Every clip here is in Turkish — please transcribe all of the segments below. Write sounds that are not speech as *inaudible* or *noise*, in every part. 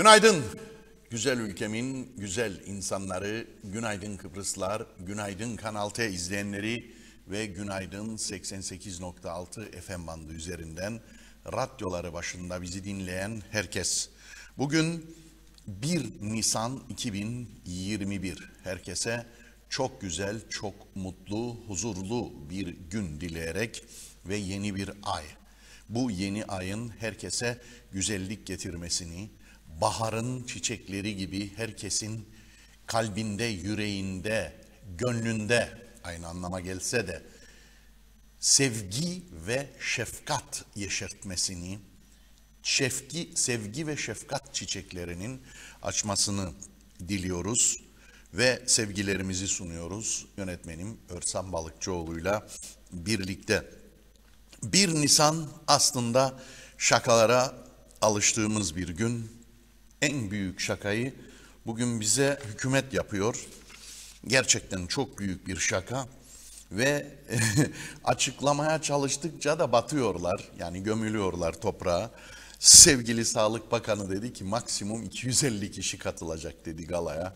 Günaydın güzel ülkemin güzel insanları, günaydın Kıbrıslar, günaydın Kanal T izleyenleri ve günaydın 88.6 FM bandı üzerinden radyoları başında bizi dinleyen herkes. Bugün 1 Nisan 2021 herkese çok güzel, çok mutlu, huzurlu bir gün dileyerek ve yeni bir ay. Bu yeni ayın herkese güzellik getirmesini, baharın çiçekleri gibi herkesin kalbinde, yüreğinde, gönlünde aynı anlama gelse de sevgi ve şefkat yeşertmesini, şefki, sevgi ve şefkat çiçeklerinin açmasını diliyoruz ve sevgilerimizi sunuyoruz yönetmenim Örsan Balıkçıoğlu'yla birlikte. 1 Nisan aslında şakalara alıştığımız bir gün en büyük şakayı bugün bize hükümet yapıyor. Gerçekten çok büyük bir şaka ve *laughs* açıklamaya çalıştıkça da batıyorlar. Yani gömülüyorlar toprağa. Sevgili Sağlık Bakanı dedi ki maksimum 250 kişi katılacak dedi galaya.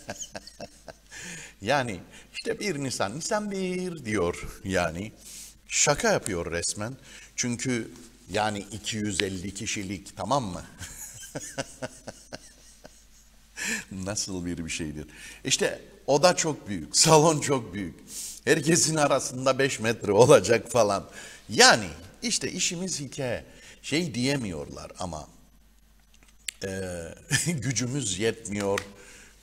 *laughs* yani işte bir Nisan, Nisan bir diyor yani. Şaka yapıyor resmen. Çünkü yani 250 kişilik tamam mı? *laughs* Nasıl bir bir şeydir. İşte oda çok büyük, salon çok büyük. Herkesin arasında 5 metre olacak falan. Yani işte işimiz hikaye. Şey diyemiyorlar ama e, *laughs* gücümüz yetmiyor,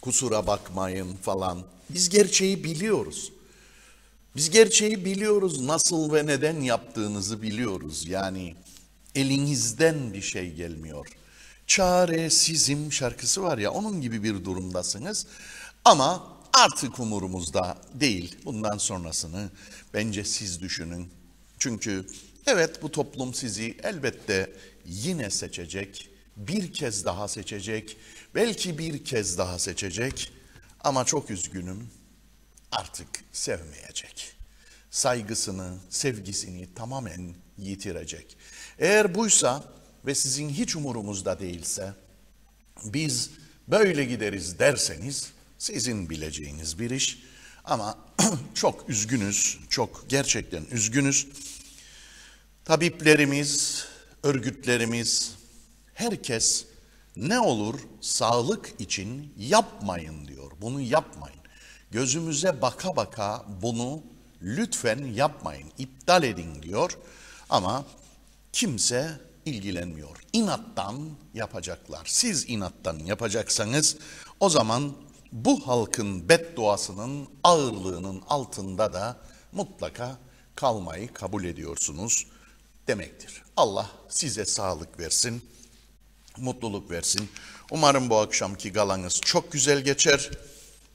kusura bakmayın falan. Biz gerçeği biliyoruz. Biz gerçeği biliyoruz, nasıl ve neden yaptığınızı biliyoruz. Yani elinizden bir şey gelmiyor. Çaresizim şarkısı var ya onun gibi bir durumdasınız. Ama artık umurumuzda değil. Bundan sonrasını bence siz düşünün. Çünkü evet bu toplum sizi elbette yine seçecek. Bir kez daha seçecek. Belki bir kez daha seçecek. Ama çok üzgünüm artık sevmeyecek. Saygısını, sevgisini tamamen yitirecek. Eğer buysa ve sizin hiç umurumuzda değilse biz böyle gideriz derseniz sizin bileceğiniz bir iş. Ama *clears throat* çok üzgünüz, çok gerçekten üzgünüz. Tabiplerimiz, örgütlerimiz, herkes ne olur sağlık için yapmayın diyor. Bunu yapmayın. Gözümüze baka baka bunu lütfen yapmayın, iptal edin diyor. Ama kimse ilgilenmiyor. İnattan yapacaklar. Siz inattan yapacaksanız o zaman bu halkın bedduasının ağırlığının altında da mutlaka kalmayı kabul ediyorsunuz demektir. Allah size sağlık versin, mutluluk versin. Umarım bu akşamki galanız çok güzel geçer.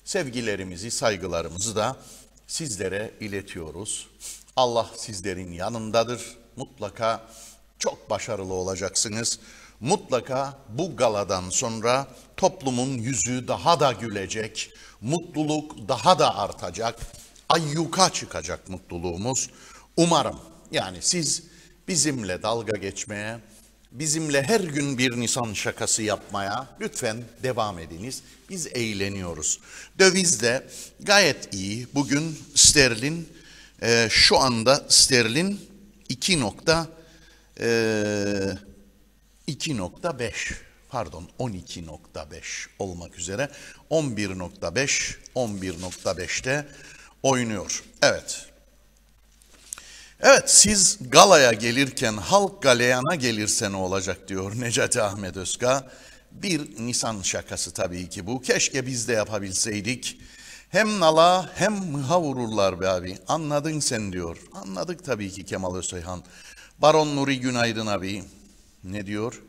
Sevgilerimizi, saygılarımızı da sizlere iletiyoruz. Allah sizlerin yanındadır. Mutlaka çok başarılı olacaksınız. Mutlaka bu galadan sonra toplumun yüzü daha da gülecek, mutluluk daha da artacak, ayyuka çıkacak mutluluğumuz. Umarım yani siz bizimle dalga geçmeye, bizimle her gün bir Nisan şakası yapmaya lütfen devam ediniz. Biz eğleniyoruz. Döviz de gayet iyi. Bugün sterlin e, şu anda sterlin 2.0 2.5 ee, pardon 12.5 olmak üzere 11.5 11.5'te oynuyor. Evet. Evet siz galaya gelirken halk galeyana gelirse ne olacak diyor Necati Ahmet Özka. Bir Nisan şakası tabii ki bu. Keşke biz de yapabilseydik. Hem nala hem mıha vururlar be abi. Anladın sen diyor. Anladık tabii ki Kemal Özeyhan. Baron Nuri Günaydın abi ne diyor?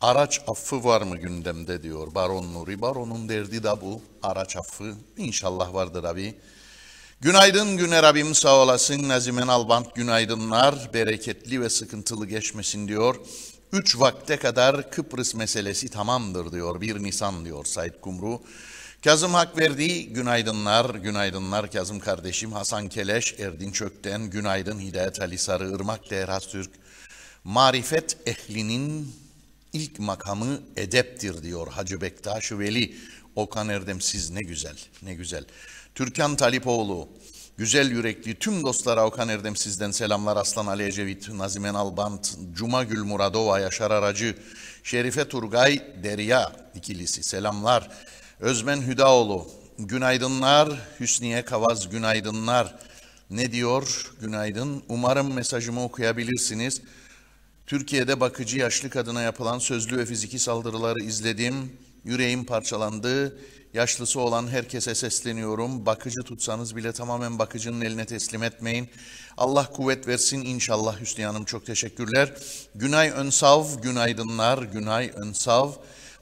Araç affı var mı gündemde diyor Baron Nuri. Baron'un derdi de bu araç affı. inşallah vardır abi. Günaydın Güner abim sağ olasın. Nazimen Albant günaydınlar. Bereketli ve sıkıntılı geçmesin diyor. Üç vakte kadar Kıbrıs meselesi tamamdır diyor. bir Nisan diyor Said Kumru. Kazım Hakverdi, günaydınlar, günaydınlar Kazım kardeşim. Hasan Keleş, Erdin Çökten, günaydın Hidayet Ali Sarı, Irmak Değer Haztürk. Marifet ehlinin ilk makamı edeptir diyor Hacı Bektaş Veli. Okan Erdem siz ne güzel, ne güzel. Türkan Talipoğlu, güzel yürekli tüm dostlara Okan Erdem sizden selamlar. Aslan Ali Ecevit, Nazimen Albant, Cuma Gül Muradova, Yaşar Aracı, Şerife Turgay, Derya ikilisi selamlar. Özmen Hüdaoğlu, günaydınlar. Hüsniye Kavaz, günaydınlar. Ne diyor? Günaydın. Umarım mesajımı okuyabilirsiniz. Türkiye'de bakıcı yaşlı kadına yapılan sözlü ve fiziki saldırıları izledim. Yüreğim parçalandı. Yaşlısı olan herkese sesleniyorum. Bakıcı tutsanız bile tamamen bakıcının eline teslim etmeyin. Allah kuvvet versin inşallah Hüsniye Hanım. Çok teşekkürler. Günay Önsav, günaydınlar. Günay Önsav.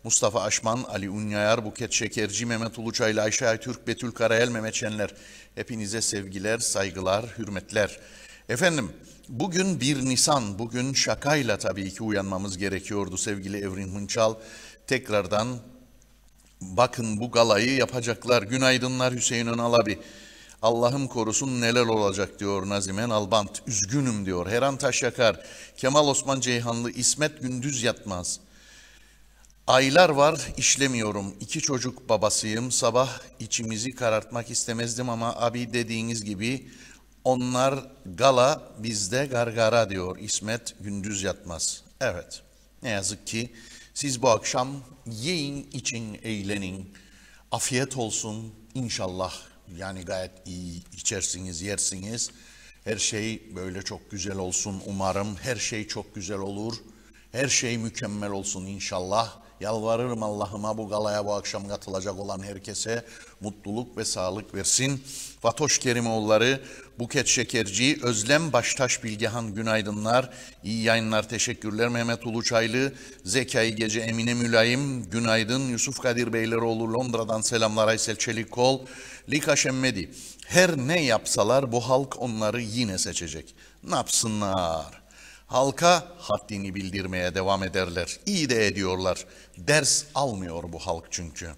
Mustafa Aşman, Ali Unyayar, Buket Şekerci, Mehmet Uluçaylı, Ayşe Aytürk, Betül Karayel, Mehmet Şenler. Hepinize sevgiler, saygılar, hürmetler. Efendim bugün 1 Nisan, bugün şakayla tabii ki uyanmamız gerekiyordu sevgili Evrim Hınçal. Tekrardan bakın bu galayı yapacaklar. Günaydınlar Hüseyin Önalabi. Allah'ım korusun neler olacak diyor Nazimen Albant. Üzgünüm diyor. Heran Taşyakar, Kemal Osman Ceyhanlı, İsmet Gündüz Yatmaz.'' Aylar var işlemiyorum. İki çocuk babasıyım. Sabah içimizi karartmak istemezdim ama abi dediğiniz gibi onlar gala bizde gargara diyor. İsmet gündüz yatmaz. Evet ne yazık ki siz bu akşam yiyin için eğlenin. Afiyet olsun inşallah. Yani gayet iyi içersiniz yersiniz. Her şey böyle çok güzel olsun umarım. Her şey çok güzel olur. Her şey mükemmel olsun inşallah. Yalvarırım Allah'ıma bu galaya bu akşam katılacak olan herkese mutluluk ve sağlık versin. Fatoş Kerimoğulları, Buket Şekerci, Özlem Baştaş Bilgehan günaydınlar. İyi yayınlar, teşekkürler Mehmet Uluçaylı, Zekai Gece Emine Mülayim, günaydın. Yusuf Kadir Beyleroğlu Londra'dan selamlar Aysel Çelikkol, Lika Şemmedi. Her ne yapsalar bu halk onları yine seçecek. Ne yapsınlar? halka haddini bildirmeye devam ederler. İyi de ediyorlar. Ders almıyor bu halk çünkü.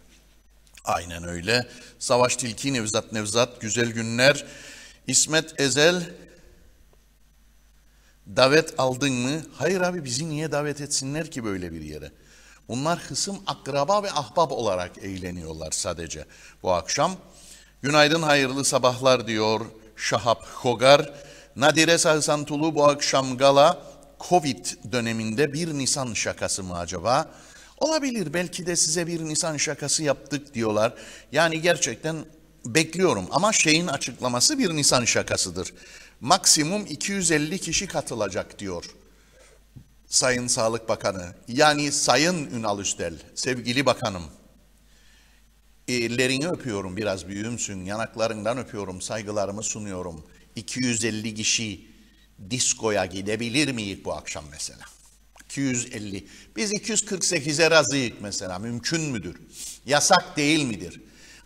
Aynen öyle. Savaş Tilki, Nevzat Nevzat, Güzel Günler, İsmet Ezel, davet aldın mı? Hayır abi bizi niye davet etsinler ki böyle bir yere? Bunlar hısım, akraba ve ahbab olarak eğleniyorlar sadece bu akşam. Günaydın, hayırlı sabahlar diyor Şahap Hogar. Nadire Sahısan Tulu bu akşam gala Covid döneminde bir Nisan şakası mı acaba? Olabilir belki de size bir Nisan şakası yaptık diyorlar. Yani gerçekten bekliyorum ama şeyin açıklaması bir Nisan şakasıdır. Maksimum 250 kişi katılacak diyor Sayın Sağlık Bakanı. Yani Sayın Ünal Üstel, sevgili bakanım. Ellerini öpüyorum biraz büyümsün, yanaklarından öpüyorum, saygılarımı sunuyorum.'' 250 kişi diskoya gidebilir miyiz bu akşam mesela? 250. Biz 248'e razıyız mesela. Mümkün müdür? Yasak değil midir?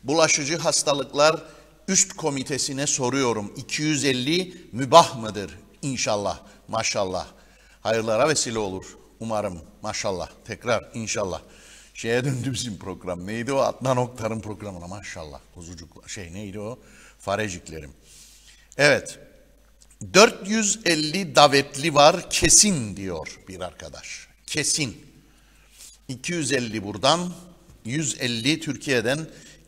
Bulaşıcı hastalıklar üst komitesine soruyorum. 250 mübah mıdır? İnşallah, maşallah. Hayırlara vesile olur umarım. Maşallah, tekrar inşallah. Şeye döndü bizim program. Neydi o? Adnan Oktar'ın programına maşallah. Kuzucuklar. Şey neydi o? Fareciklerim. Evet. 450 davetli var kesin diyor bir arkadaş. Kesin. 250 buradan, 150 Türkiye'den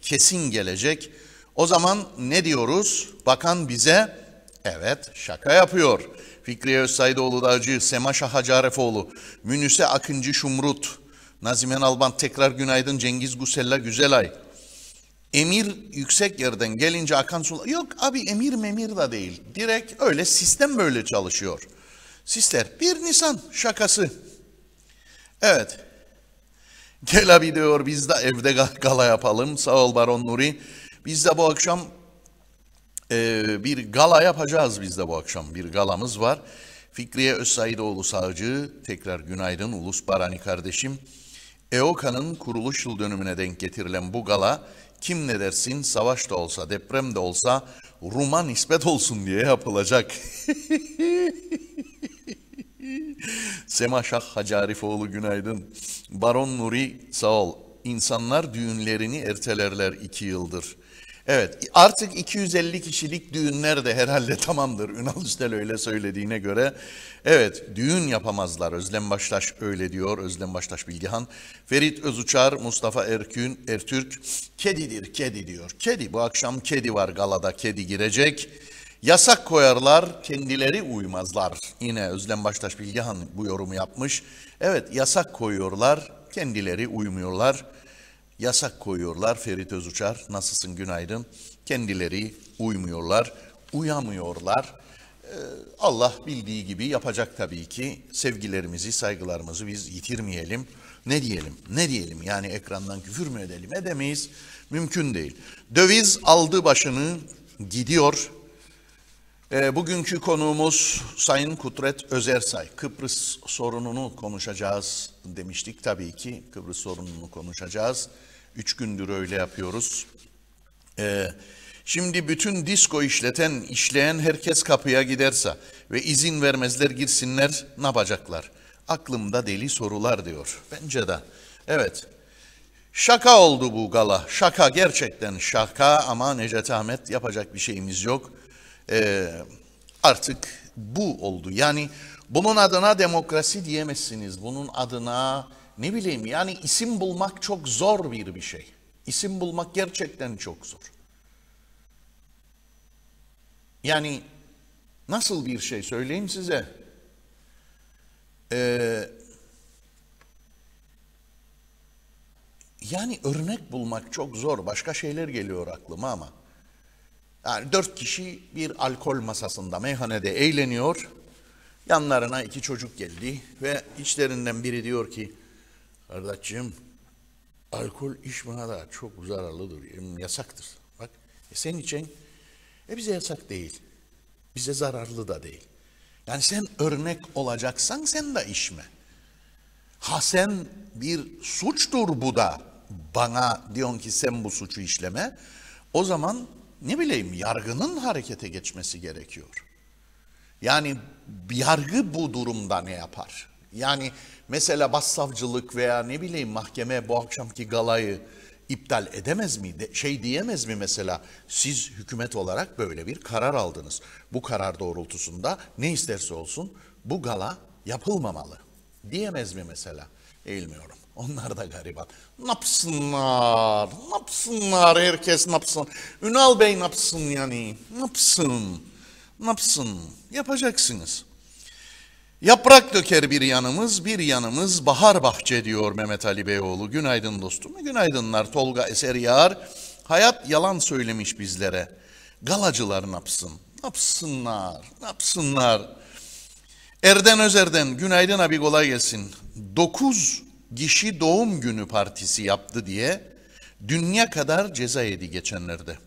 kesin gelecek. O zaman ne diyoruz? Bakan bize evet şaka yapıyor. Fikriye Özsaydoğlu Dağcı, Sema Şahacarefoğlu, Münise Akıncı Şumrut, Nazimen Alban Tekrar Günaydın, Cengiz Gusella Güzelay, Emir yüksek yerden gelince akan sular. Yok abi emir memir de değil. Direkt öyle sistem böyle çalışıyor. Sisler bir Nisan şakası. Evet. Gel abi diyor biz de evde gala yapalım. Sağ ol Baron Nuri. Biz de bu akşam e, bir gala yapacağız biz de bu akşam. Bir galamız var. Fikriye Özsaidoğlu Sağcı, tekrar günaydın Ulus Barani kardeşim. EOKA'nın kuruluş yıl dönümüne denk getirilen bu gala kim ne dersin savaş da olsa deprem de olsa Rum'a nispet olsun diye yapılacak. *laughs* Semaşah Şah günaydın. Baron Nuri sağ ol. İnsanlar düğünlerini ertelerler iki yıldır. Evet artık 250 kişilik düğünler de herhalde *laughs* tamamdır. Ünal Üstel öyle söylediğine göre. Evet düğün yapamazlar. Özlem Baştaş öyle diyor. Özlem Baştaş Bilgihan. Ferit Özuçar, Mustafa Erkün, Ertürk. Kedidir kedi diyor. Kedi bu akşam kedi var galada kedi girecek. Yasak koyarlar, kendileri uymazlar. Yine Özlem Baştaş Bilgihan bu yorumu yapmış. Evet yasak koyuyorlar, kendileri uymuyorlar yasak koyuyorlar. Ferit Özuçar, nasılsın günaydın. Kendileri uymuyorlar, uyamıyorlar. Ee, Allah bildiği gibi yapacak tabii ki. Sevgilerimizi, saygılarımızı biz yitirmeyelim. Ne diyelim? Ne diyelim? Yani ekrandan küfür mü edelim? Edemeyiz. Mümkün değil. Döviz aldı başını gidiyor. Ee, bugünkü konuğumuz Sayın Kudret Özersay. Kıbrıs sorununu konuşacağız demiştik tabii ki. Kıbrıs sorununu konuşacağız. Üç gündür öyle yapıyoruz. Ee, şimdi bütün disco işleten, işleyen herkes kapıya giderse ve izin vermezler girsinler ne yapacaklar? Aklımda deli sorular diyor. Bence de. Evet. Şaka oldu bu gala. Şaka gerçekten şaka ama Necdet Ahmet yapacak bir şeyimiz yok e, artık bu oldu. Yani bunun adına demokrasi diyemezsiniz. Bunun adına ne bileyim yani isim bulmak çok zor bir bir şey. İsim bulmak gerçekten çok zor. Yani nasıl bir şey söyleyeyim size. Ee, yani örnek bulmak çok zor. Başka şeyler geliyor aklıma ama. Yani dört kişi bir alkol masasında meyhanede eğleniyor. Yanlarına iki çocuk geldi ve içlerinden biri diyor ki kardeşim alkol içmeye da çok zararlıdır, yasaktır. Bak e sen için e bize yasak değil, bize zararlı da değil. Yani sen örnek olacaksan sen de içme. Ha sen bir suçtur bu da bana diyorsun ki sen bu suçu işleme. O zaman ne bileyim yargının harekete geçmesi gerekiyor. Yani yargı bu durumda ne yapar? Yani mesela başsavcılık veya ne bileyim mahkeme bu akşamki galayı iptal edemez mi? De, şey diyemez mi mesela siz hükümet olarak böyle bir karar aldınız. Bu karar doğrultusunda ne isterse olsun bu gala yapılmamalı diyemez mi mesela? eğilmiyorum. Onlar da gariban. Napsınlar, napsınlar, herkes napsın. Ünal Bey napsın yani, napsın, napsın. Yapacaksınız. Yaprak döker bir yanımız, bir yanımız bahar bahçe diyor Mehmet Ali Beyoğlu. Günaydın dostum, günaydınlar Tolga Eser Yağar. Hayat yalan söylemiş bizlere. Galacılar napsın, napsınlar, napsınlar. Erden Özer'den günaydın abi kolay gelsin. 9 kişi doğum günü partisi yaptı diye dünya kadar ceza yedi geçenlerde.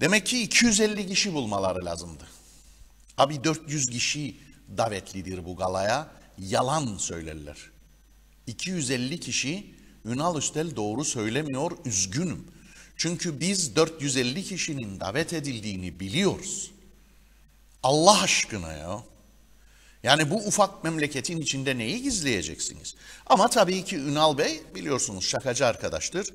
Demek ki 250 kişi bulmaları lazımdı. Abi 400 kişi davetlidir bu galaya. Yalan söylerler. 250 kişi Ünal Üstel doğru söylemiyor, üzgünüm. Çünkü biz 450 kişinin davet edildiğini biliyoruz. Allah aşkına ya. Yani bu ufak memleketin içinde neyi gizleyeceksiniz? Ama tabii ki Ünal Bey biliyorsunuz şakacı arkadaştır.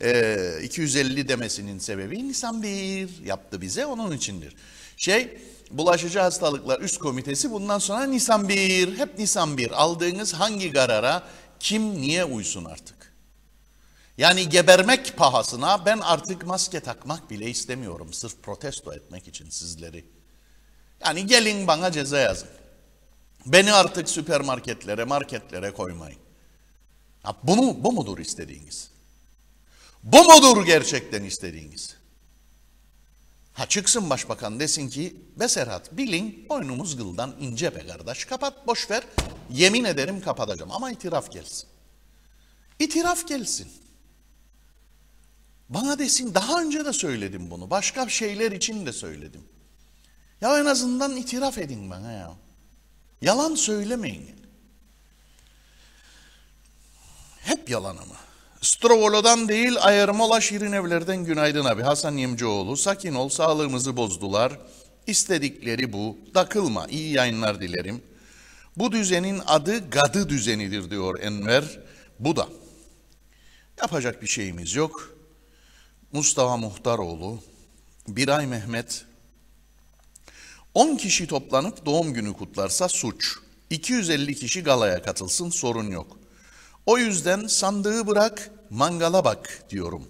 E, ee, 250 demesinin sebebi Nisan 1 yaptı bize onun içindir. Şey Bulaşıcı Hastalıklar Üst Komitesi bundan sonra Nisan 1 hep Nisan 1 aldığınız hangi karara kim niye uysun artık? Yani gebermek pahasına ben artık maske takmak bile istemiyorum sırf protesto etmek için sizleri. Yani gelin bana ceza yazın. Beni artık süpermarketlere, marketlere koymayın. Ya bunu, bu mudur istediğiniz? Bu mudur gerçekten istediğiniz? Ha çıksın başbakan desin ki be Serhat bilin boynumuz gıldan ince be kardeş kapat boş ver yemin ederim kapatacağım ama itiraf gelsin. İtiraf gelsin. Bana desin daha önce de söyledim bunu başka şeyler için de söyledim. Ya en azından itiraf edin bana ya. Yalan söylemeyin. Hep yalan ama. Strovolo'dan değil Ayırmola Şirin Evler'den günaydın abi. Hasan Yemcioğlu sakin ol sağlığımızı bozdular. İstedikleri bu. Takılma iyi yayınlar dilerim. Bu düzenin adı gadı düzenidir diyor Enver. Bu da. Yapacak bir şeyimiz yok. Mustafa Muhtaroğlu, Biray Mehmet, 10 kişi toplanıp doğum günü kutlarsa suç. 250 kişi galaya katılsın sorun yok. O yüzden sandığı bırak, mangala bak diyorum.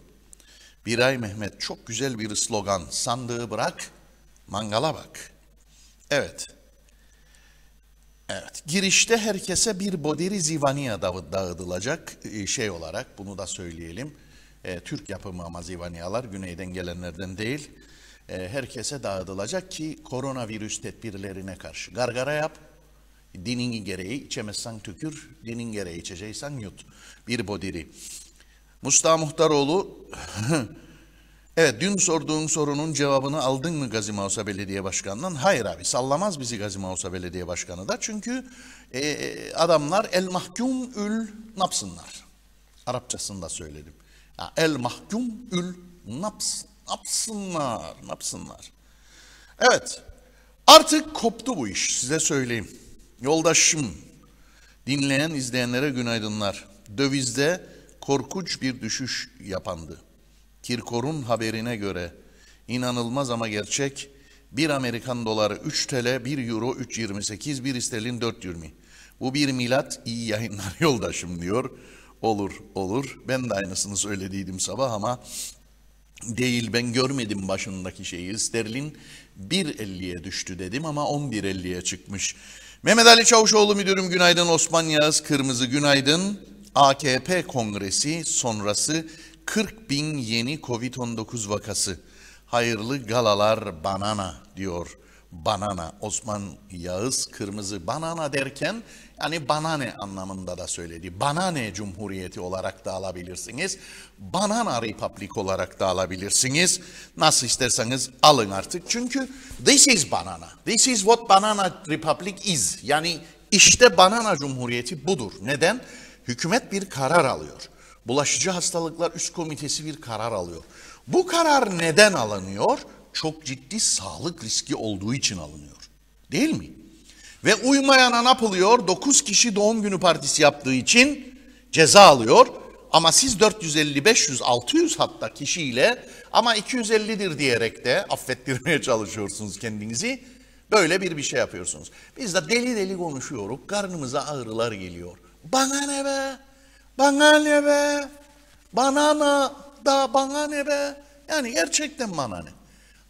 Biray Mehmet çok güzel bir slogan. Sandığı bırak, mangala bak. Evet. Evet. Girişte herkese bir bodiri zivaniya dağıtılacak e, şey olarak bunu da söyleyelim. E, Türk yapımı ama zivaniyalar güneyden gelenlerden değil. E, herkese dağıtılacak ki koronavirüs tedbirlerine karşı. Gargara yap, dinin gereği içemezsen tükür, dinin gereği içeceksen yut. Bir bodiri. Mustafa Muhtaroğlu, *laughs* evet dün sorduğun sorunun cevabını aldın mı Gazi Mausa Belediye Başkanı'ndan? Hayır abi sallamaz bizi Gazi Mausa Belediye Başkanı da. Çünkü e, adamlar el mahkum ül napsınlar. Arapçasında söyledim. el mahkum ül naps yapsınlar, ne yapsınlar. Evet, artık koptu bu iş size söyleyeyim. Yoldaşım, dinleyen izleyenlere günaydınlar. Dövizde korkunç bir düşüş yapandı. Kirkor'un haberine göre inanılmaz ama gerçek bir Amerikan doları 3 TL, 1 euro 3.28, 1 sterlin 4.20. Bu bir milat iyi yayınlar *laughs* yoldaşım diyor. Olur olur ben de aynısını söylediydim sabah ama değil ben görmedim başındaki şeyi sterlin 1.50'ye düştü dedim ama 11.50'ye çıkmış. Mehmet Ali Çavuşoğlu müdürüm günaydın Osman Yağız Kırmızı günaydın. AKP kongresi sonrası 40 bin yeni Covid-19 vakası. Hayırlı galalar banana diyor. Banana Osman Yağız Kırmızı banana derken Hani banane anlamında da söyledi. Banane Cumhuriyeti olarak da alabilirsiniz. Banana Republic olarak da alabilirsiniz. Nasıl isterseniz alın artık. Çünkü this is banana. This is what banana republic is. Yani işte banana cumhuriyeti budur. Neden? Hükümet bir karar alıyor. Bulaşıcı Hastalıklar Üst Komitesi bir karar alıyor. Bu karar neden alınıyor? Çok ciddi sağlık riski olduğu için alınıyor. Değil mi? Ve uymayana ne yapılıyor? 9 kişi doğum günü partisi yaptığı için ceza alıyor. Ama siz 450, 500, 600 hatta kişiyle ama 250'dir diyerek de affettirmeye çalışıyorsunuz kendinizi. Böyle bir bir şey yapıyorsunuz. Biz de deli deli konuşuyoruz. Karnımıza ağrılar geliyor. Bana ne be? Bana ne be? Bana ne? Da bana ne be? Yani gerçekten bana ne?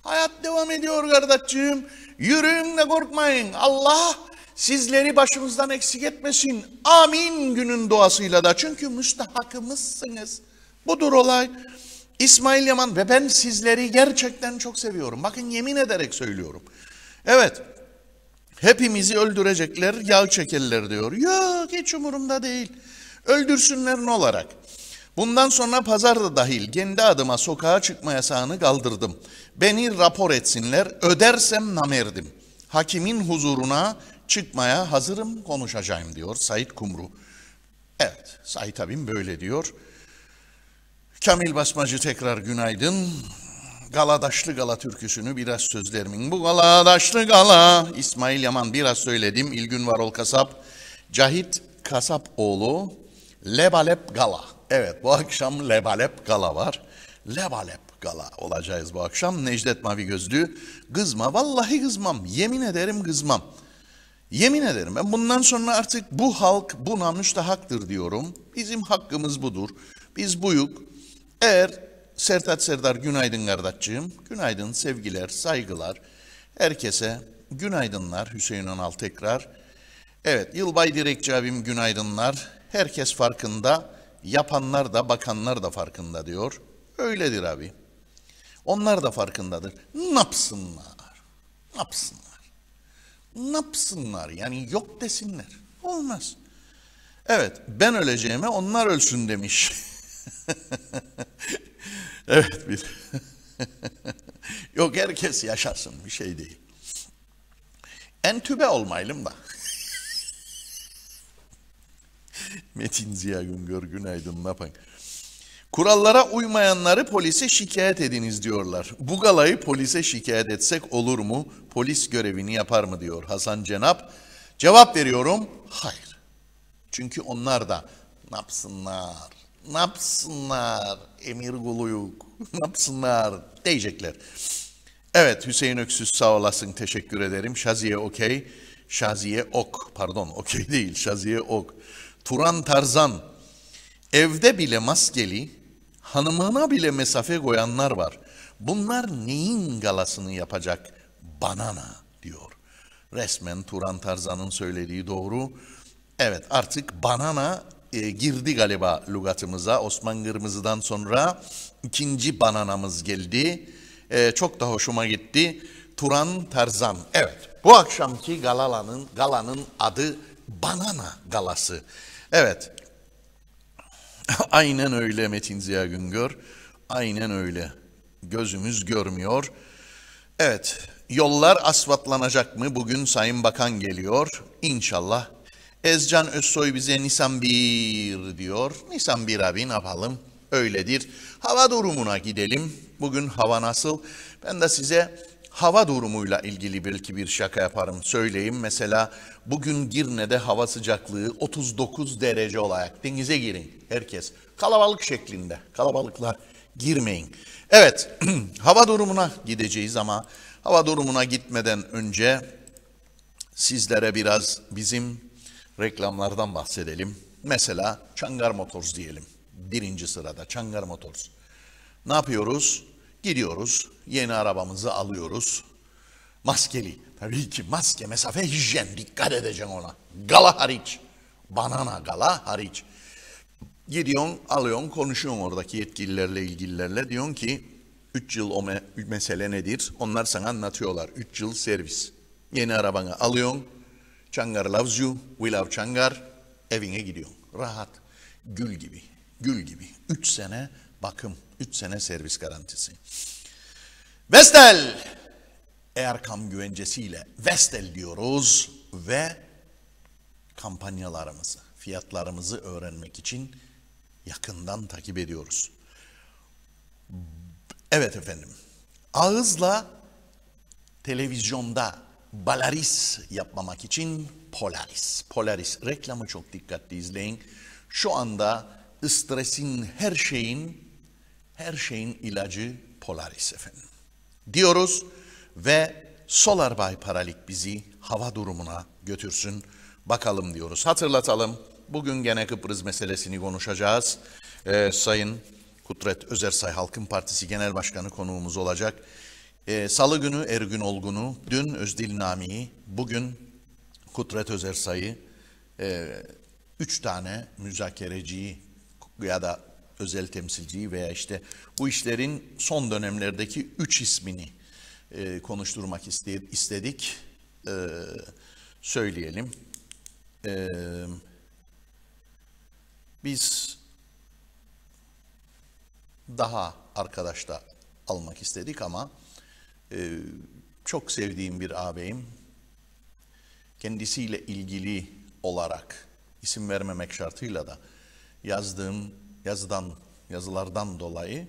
Hayat devam ediyor kardeşciğim. Yürüyün de korkmayın. Allah sizleri başımızdan eksik etmesin. Amin günün duasıyla da. Çünkü müstahakımızsınız. Budur olay. İsmail Yaman ve ben sizleri gerçekten çok seviyorum. Bakın yemin ederek söylüyorum. Evet. Hepimizi öldürecekler, yağ çekerler diyor. Yok hiç umurumda değil. Öldürsünler ne olarak? Bundan sonra pazar da dahil kendi adıma sokağa çıkma yasağını kaldırdım.'' Beni rapor etsinler, ödersem namerdim. Hakimin huzuruna çıkmaya hazırım, konuşacağım diyor Said Kumru. Evet, Said abim böyle diyor. Kamil Basmacı tekrar günaydın. Galadaşlı Gala türküsünü biraz sözlerimin. Bu Galadaşlı Gala, İsmail Yaman biraz söyledim. İlgün Varol Kasap, Cahit Kasapoğlu, Lebalep Gala. Evet bu akşam Lebalep Gala var. Lebalep Gala olacağız bu akşam. Necdet Mavi Gözlü kızma vallahi kızmam yemin ederim kızmam. Yemin ederim ben bundan sonra artık bu halk buna müstahaktır diyorum. Bizim hakkımız budur. Biz buyuk. Eğer Sertat Serdar günaydın kardeşciğim. Günaydın sevgiler, saygılar. Herkese günaydınlar Hüseyin Önal tekrar. Evet Yılbay Direkçi abim günaydınlar. Herkes farkında, yapanlar da bakanlar da farkında diyor. Öyledir abi. Onlar da farkındadır. Ne yapsınlar? Ne yapsınlar? Ne yapsınlar? Yani yok desinler. Olmaz. Evet ben öleceğime onlar ölsün demiş. *laughs* evet bir. *laughs* yok herkes yaşasın bir şey değil. Entübe olmayalım da. *laughs* Metin Ziya Güngör günaydın ne yapayım? Kurallara uymayanları polise şikayet ediniz diyorlar. Bu galayı polise şikayet etsek olur mu? Polis görevini yapar mı diyor Hasan Cenap. Cevap veriyorum hayır. Çünkü onlar da ne yapsınlar, ne yapsınlar emir kuluyuk, ne yapsınlar diyecekler. Evet Hüseyin Öksüz sağ olasın teşekkür ederim. Şaziye okey. Şaziye ok pardon okey değil Şaziye ok. Turan Tarzan Evde bile maskeli hanımına bile mesafe koyanlar var. Bunlar neyin galasını yapacak? Banana diyor. Resmen Turan Tarzan'ın söylediği doğru. Evet artık banana e, girdi galiba lugatımıza. Osman Kırmızı'dan sonra ikinci bananamız geldi. E, çok da hoşuma gitti. Turan Tarzan. Evet bu akşamki galanın, galanın adı Banana Galası. Evet *laughs* aynen öyle Metin Ziya Güngör. Aynen öyle. Gözümüz görmüyor. Evet, yollar asfaltlanacak mı? Bugün Sayın Bakan geliyor. İnşallah. Ezcan Özsoy bize Nisan 1 diyor. Nisan 1 abi ne yapalım? Öyledir. Hava durumuna gidelim. Bugün hava nasıl? Ben de size hava durumuyla ilgili bir belki bir şaka yaparım. Söyleyeyim mesela bugün Girne'de hava sıcaklığı 39 derece olarak denize girin herkes. Kalabalık şeklinde kalabalıklar girmeyin. Evet *clears throat* hava durumuna gideceğiz ama hava durumuna gitmeden önce sizlere biraz bizim reklamlardan bahsedelim. Mesela Çangar Motors diyelim. Birinci sırada Çangar Motors. Ne yapıyoruz? Gidiyoruz, yeni arabamızı alıyoruz. Maskeli, tabii ki maske, mesafe, hijyen. Dikkat edeceksin ona. Gala hariç. Banana gala hariç. Gidiyorsun, alıyorsun, konuşuyorsun oradaki yetkililerle, ilgililerle. Diyorsun ki, 3 yıl o me mesele nedir? Onlar sana anlatıyorlar. 3 yıl servis. Yeni arabanı alıyorsun. Çangar loves you. We love Çangar. Evine gidiyorsun. Rahat. Gül gibi. Gül gibi. 3 sene bakım. 3 sene servis garantisi. Vestel eğer kam güvencesiyle Vestel diyoruz ve kampanyalarımızı, fiyatlarımızı öğrenmek için yakından takip ediyoruz. Evet efendim. Ağızla televizyonda Balaris yapmamak için Polaris. Polaris reklamı çok dikkatli izleyin. Şu anda stresin her şeyin her şeyin ilacı Polaris efendim. Diyoruz ve Solar Bay Paralik bizi hava durumuna götürsün. Bakalım diyoruz. Hatırlatalım. Bugün gene Kıbrıs meselesini konuşacağız. Ee, Sayın Kudret Özersay Halkın Partisi Genel Başkanı konuğumuz olacak. Ee, Salı günü Ergün Olgun'u, dün Özdil Nami'yi, bugün Kudret Özersay'ı, e, üç tane müzakereciyi ya da özel temsilciyi veya işte bu işlerin son dönemlerdeki üç ismini e, konuşturmak istedik. E, söyleyelim. E, biz daha arkadaşta almak istedik ama e, çok sevdiğim bir ağabeyim kendisiyle ilgili olarak isim vermemek şartıyla da yazdığım yazıdan, yazılardan dolayı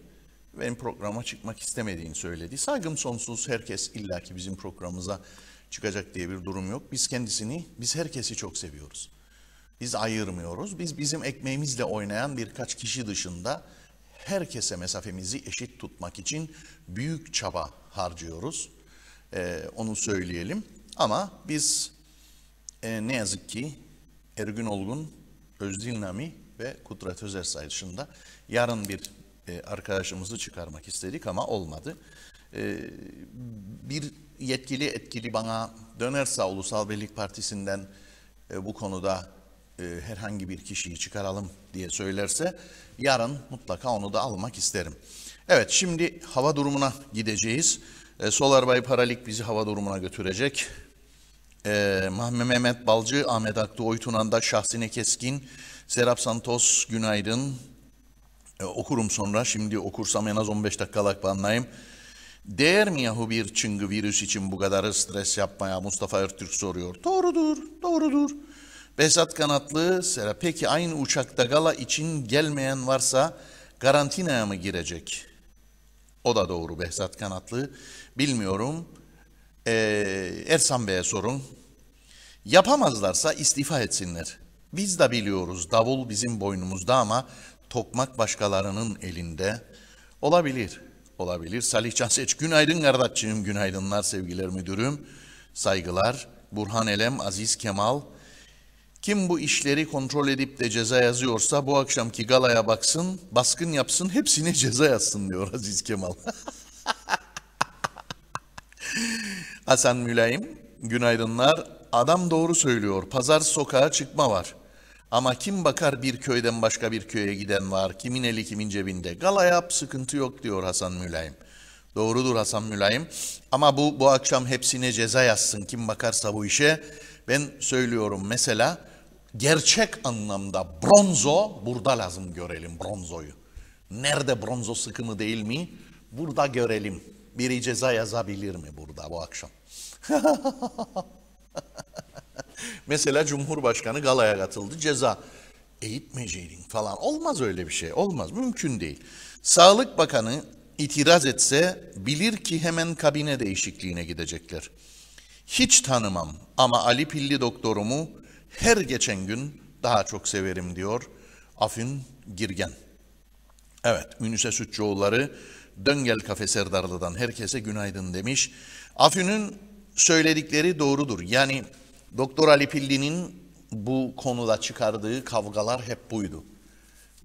benim programa çıkmak istemediğini söyledi. Saygım sonsuz herkes illaki bizim programımıza çıkacak diye bir durum yok. Biz kendisini, biz herkesi çok seviyoruz. Biz ayırmıyoruz. Biz bizim ekmeğimizle oynayan birkaç kişi dışında herkese mesafemizi eşit tutmak için büyük çaba harcıyoruz. Ee, onu söyleyelim. Ama biz e, ne yazık ki Ergün Olgun, Özdil Nami ve Kudret Özersay dışında yarın bir e, arkadaşımızı çıkarmak istedik ama olmadı. E, bir yetkili etkili bana dönerse Ulusal Birlik Partisi'nden e, bu konuda e, herhangi bir kişiyi çıkaralım diye söylerse yarın mutlaka onu da almak isterim. Evet şimdi hava durumuna gideceğiz. E, Solar Bay Paralik bizi hava durumuna götürecek e, Mehmet Balcı, Ahmet Aklı Oytunan'da Şahsine Keskin, Serap Santos günaydın. E, okurum sonra şimdi okursam en az 15 dakikalık anlayayım. Değer mi yahu bir çıngı virüs için bu kadar stres yapmaya Mustafa Ertürk soruyor. Doğrudur, doğrudur. Behzat Kanatlı, Serap peki aynı uçakta gala için gelmeyen varsa karantinaya mı girecek? O da doğru Behzat Kanatlı. Bilmiyorum. Ee, Ersan Bey'e sorun. Yapamazlarsa istifa etsinler. Biz de biliyoruz davul bizim boynumuzda ama tokmak başkalarının elinde. Olabilir, olabilir. Salih Can Seç, günaydın kardeşim, günaydınlar sevgiler müdürüm. Saygılar, Burhan Elem, Aziz Kemal. Kim bu işleri kontrol edip de ceza yazıyorsa bu akşamki galaya baksın, baskın yapsın, hepsine *laughs* ceza yazsın diyor Aziz Kemal. *laughs* Hasan Mülayim, günaydınlar. Adam doğru söylüyor. Pazar sokağa çıkma var. Ama kim bakar bir köyden başka bir köye giden var. Kimin eli kimin cebinde. Gala yap sıkıntı yok diyor Hasan Mülayim. Doğrudur Hasan Mülayim. Ama bu, bu akşam hepsine ceza yazsın. Kim bakarsa bu işe. Ben söylüyorum mesela gerçek anlamda bronzo burada lazım görelim bronzoyu. Nerede bronzo sıkımı değil mi? Burada görelim. Biri ceza yazabilir mi burada bu akşam? *laughs* Mesela Cumhurbaşkanı galaya katıldı ceza. Eğitmeyeceğin falan olmaz öyle bir şey olmaz mümkün değil. Sağlık Bakanı itiraz etse bilir ki hemen kabine değişikliğine gidecekler. Hiç tanımam ama Ali Pilli doktorumu her geçen gün daha çok severim diyor Afin Girgen. Evet, Münise Sütçüoğulları Dön gel kafe Serdarlı'dan herkese günaydın demiş. Afyün'ün söyledikleri doğrudur. Yani Doktor Ali Pilli'nin bu konuda çıkardığı kavgalar hep buydu.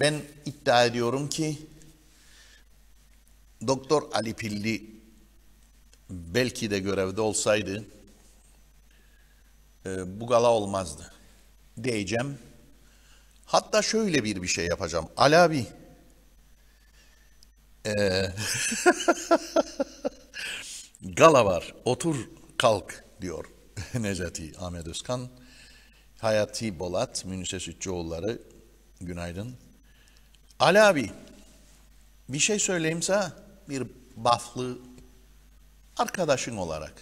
Ben iddia ediyorum ki Doktor Ali Pilli belki de görevde olsaydı e, bu gala olmazdı diyeceğim. Hatta şöyle bir bir şey yapacağım. Ali abi ee, *laughs* gala var. Otur kalk diyor *laughs* Necati Ahmet Özkan. Hayati Bolat, Münise Sütçüoğulları. Günaydın. Ali abi bir şey söyleyeyim sana bir baflı arkadaşın olarak.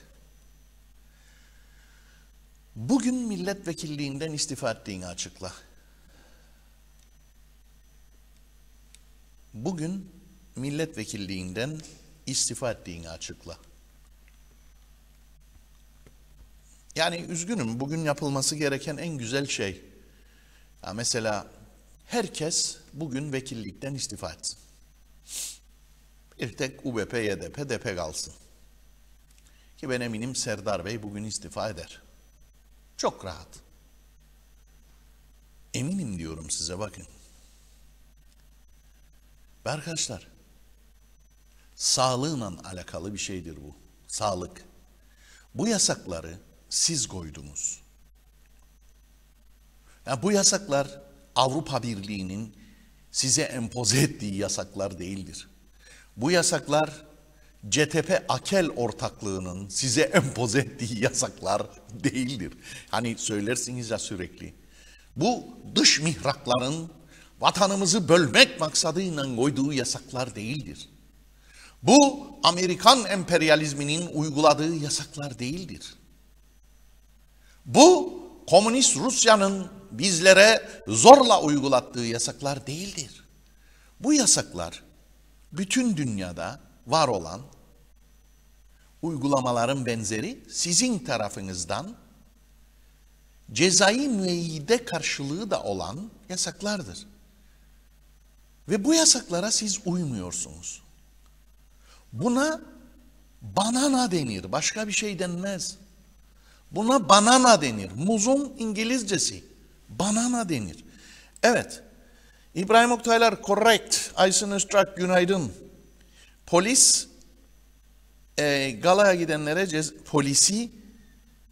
Bugün milletvekilliğinden istifa ettiğini açıkla. Bugün milletvekilliğinden istifa ettiğini açıkla. Yani üzgünüm bugün yapılması gereken en güzel şey. Ya mesela herkes bugün vekillikten istifa etsin. Bir tek UBP, YDP, DP kalsın. Ki ben eminim Serdar Bey bugün istifa eder. Çok rahat. Eminim diyorum size bakın. Ve arkadaşlar Sağlığınla alakalı bir şeydir bu. Sağlık. Bu yasakları siz koydunuz. Yani bu yasaklar Avrupa Birliği'nin size empoze ettiği yasaklar değildir. Bu yasaklar CTP Akel ortaklığının size empoze ettiği yasaklar değildir. Hani söylersiniz ya sürekli. Bu dış mihrakların vatanımızı bölmek maksadıyla koyduğu yasaklar değildir. Bu Amerikan emperyalizminin uyguladığı yasaklar değildir. Bu komünist Rusya'nın bizlere zorla uygulattığı yasaklar değildir. Bu yasaklar bütün dünyada var olan uygulamaların benzeri sizin tarafınızdan cezai müeyyide karşılığı da olan yasaklardır. Ve bu yasaklara siz uymuyorsunuz. Buna banana denir. Başka bir şey denmez. Buna banana denir. Muzun İngilizcesi. Banana denir. Evet. İbrahim Oktaylar correct. Aysun Öztrak günaydın. Polis e, galaya gidenlere cez polisi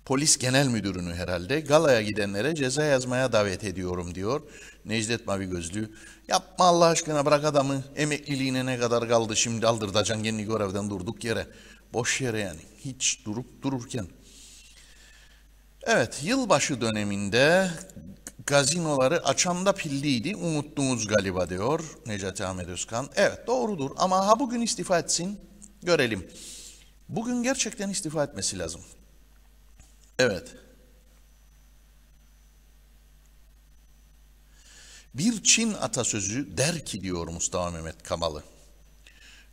polis genel müdürünü herhalde galaya gidenlere ceza yazmaya davet ediyorum diyor. Necdet Mavi Gözlü. Yapma Allah aşkına bırak adamı. Emekliliğine ne kadar kaldı şimdi aldırtacaksın kendi görevden durduk yere. Boş yere yani. Hiç durup dururken. Evet yılbaşı döneminde gazinoları açanda da pilliydi. Unuttunuz galiba diyor Necati Ahmet Özkan. Evet doğrudur ama ha bugün istifa etsin görelim. Bugün gerçekten istifa etmesi lazım. Evet. Bir Çin atasözü der ki diyor Mustafa Mehmet Kamalı.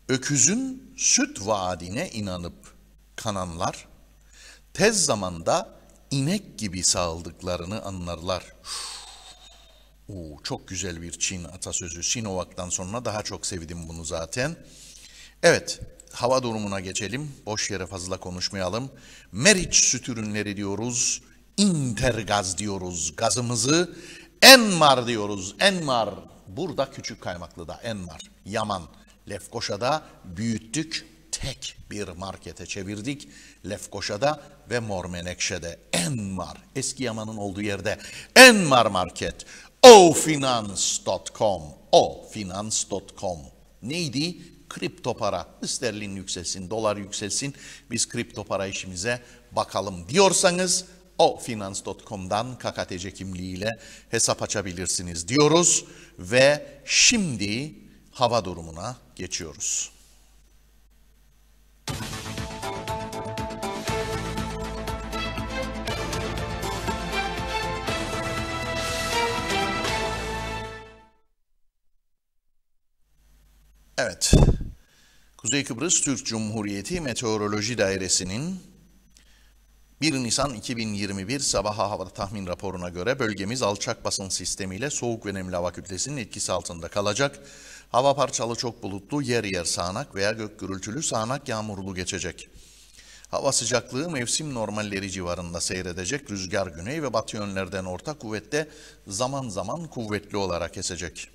Öküzün süt vaadine inanıp kananlar tez zamanda inek gibi sağıldıklarını anlarlar. Oo, çok güzel bir Çin atasözü. Sinovak'tan sonra daha çok sevdim bunu zaten. Evet, hava durumuna geçelim. Boş yere fazla konuşmayalım. Meriç süt ürünleri diyoruz. Intergaz diyoruz. Gazımızı Enmar diyoruz. Enmar. Burada küçük kaymaklıda Enmar. Yaman. Lefkoşa'da büyüttük. Tek bir markete çevirdik. Lefkoşa'da ve Mormenekşe'de. Enmar. Eski Yaman'ın olduğu yerde. Enmar Market. ofinans.com ofinans.com Neydi? Kripto para. Sterlin yükselsin, dolar yükselsin. Biz kripto para işimize bakalım diyorsanız ofinans.com'dan KKTC kimliğiyle hesap açabilirsiniz diyoruz ve şimdi hava durumuna geçiyoruz. Evet. Kuzey Kıbrıs Türk Cumhuriyeti Meteoroloji Dairesi'nin 1 Nisan 2021 sabah hava tahmin raporuna göre bölgemiz alçak basın sistemiyle soğuk ve nemli hava kütlesinin etkisi altında kalacak. Hava parçalı çok bulutlu, yer yer sağanak veya gök gürültülü sağanak yağmurlu geçecek. Hava sıcaklığı mevsim normalleri civarında seyredecek. Rüzgar güney ve batı yönlerden orta kuvvette zaman zaman kuvvetli olarak esecek.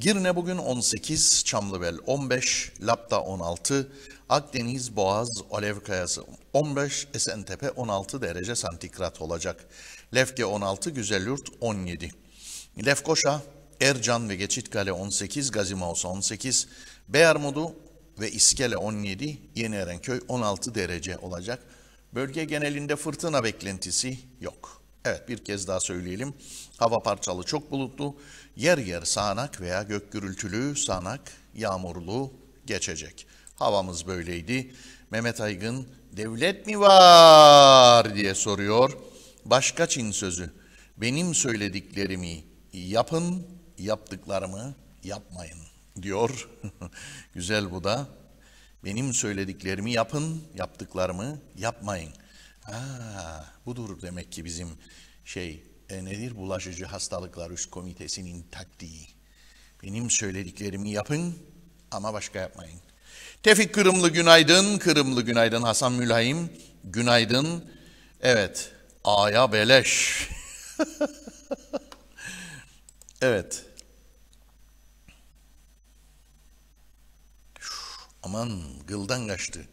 Girne bugün 18, Çamlıbel 15, Lapta 16, Akdeniz, Boğaz, Alev Kayası 15, Esentepe 16 derece santigrat olacak. Lefke 16, Güzelyurt 17. Lefkoşa, Ercan ve Geçitkale 18, Gazimaus 18, Beyarmudu ve İskele 17, Yeni Erenköy 16 derece olacak. Bölge genelinde fırtına beklentisi yok. Evet bir kez daha söyleyelim. Hava parçalı çok bulutlu, yer yer sağanak veya gök gürültülü, sağanak, yağmurlu geçecek. Havamız böyleydi. Mehmet Aygın devlet mi var diye soruyor. Başka Çin sözü. Benim söylediklerimi yapın, yaptıklarımı yapmayın diyor. *laughs* Güzel bu da. Benim söylediklerimi yapın, yaptıklarımı yapmayın.'' Ha, budur demek ki bizim şey e, nedir bulaşıcı hastalıklar üst komitesinin taktiği. Benim söylediklerimi yapın ama başka yapmayın. Tefik Kırımlı günaydın, Kırımlı günaydın Hasan Mülhaim günaydın. Evet, A'ya beleş. *laughs* evet. Aman gıldan kaçtı.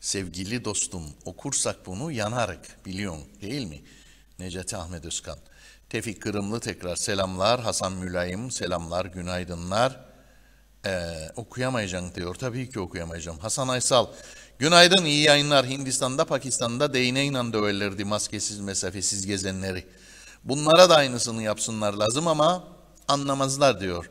Sevgili dostum okursak bunu yanarık biliyorsun değil mi? Necati Ahmet Özkan. Tevfik Kırımlı tekrar selamlar. Hasan Mülayim selamlar günaydınlar. Ee, okuyamayacağım diyor. Tabii ki okuyamayacağım. Hasan Aysal. Günaydın iyi yayınlar. Hindistan'da Pakistan'da değneğinle döverlerdi maskesiz mesafesiz gezenleri. Bunlara da aynısını yapsınlar lazım ama anlamazlar diyor.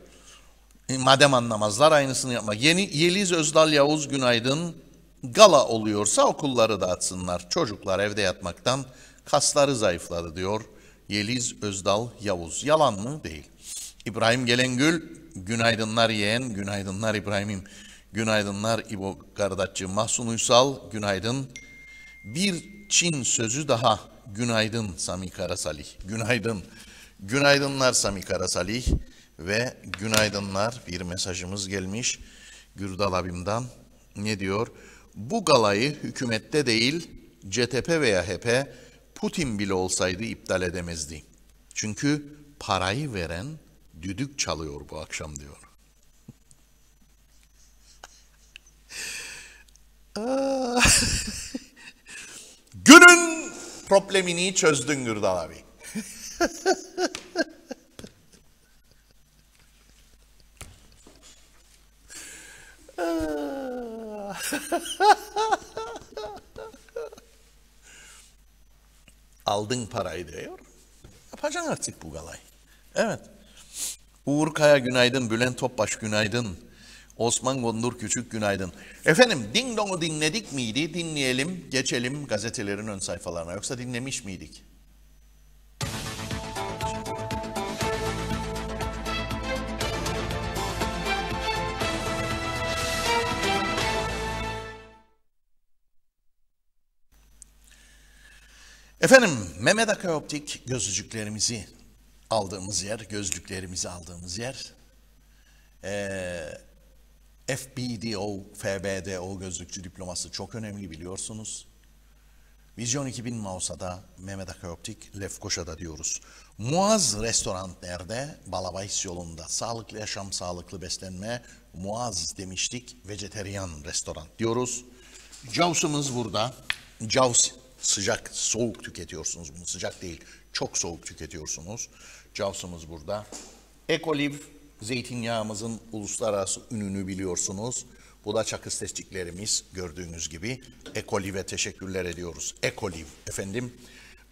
E, madem anlamazlar aynısını yapma. Yeni Yeliz Özdal Yavuz günaydın. Gala oluyorsa okulları da atsınlar. Çocuklar evde yatmaktan kasları zayıfladı diyor Yeliz Özdal Yavuz. Yalan mı? Değil. İbrahim Gelengül, günaydınlar yeğen, günaydınlar İbrahim'im, günaydınlar İbo Gardatçı, Mahsun Uysal, günaydın. Bir Çin sözü daha, günaydın Sami Karasalih, günaydın. Günaydınlar Sami Karasalih ve günaydınlar bir mesajımız gelmiş Gürdal abimden. Ne diyor? bu galayı hükümette değil, CTP veya HP, Putin bile olsaydı iptal edemezdi. Çünkü parayı veren düdük çalıyor bu akşam diyor. *laughs* Günün problemini çözdün Gürdal abi. Ah. *laughs* *laughs* Aldın parayı diyor. Yapacaksın artık bu galay. Evet. Uğur Kaya günaydın, Bülent Topbaş günaydın. Osman Gondur Küçük günaydın. Efendim Ding Dong'u dinledik miydi? Dinleyelim, geçelim gazetelerin ön sayfalarına. Yoksa dinlemiş miydik? Efendim Mehmet Aka Optik gözlüklerimizi aldığımız yer, gözlüklerimizi aldığımız yer e, FBDO, FBDO gözlükçü diploması çok önemli biliyorsunuz. Vizyon 2000 Mausa'da, Mehmet Aka Optik, Lefkoşa'da diyoruz. Muaz restoranlarda, Balabahis yolunda sağlıklı yaşam, sağlıklı beslenme, Muaz demiştik, vejeteryan restoran diyoruz. Causumuz burada. Cavs Sıcak, soğuk tüketiyorsunuz bunu. Sıcak değil, çok soğuk tüketiyorsunuz. Cavsımız burada. Ekoliv zeytinyağımızın uluslararası ününü biliyorsunuz. Bu da çakı testiklerimiz gördüğünüz gibi. Ekoliv'e teşekkürler ediyoruz. Ekoliv efendim.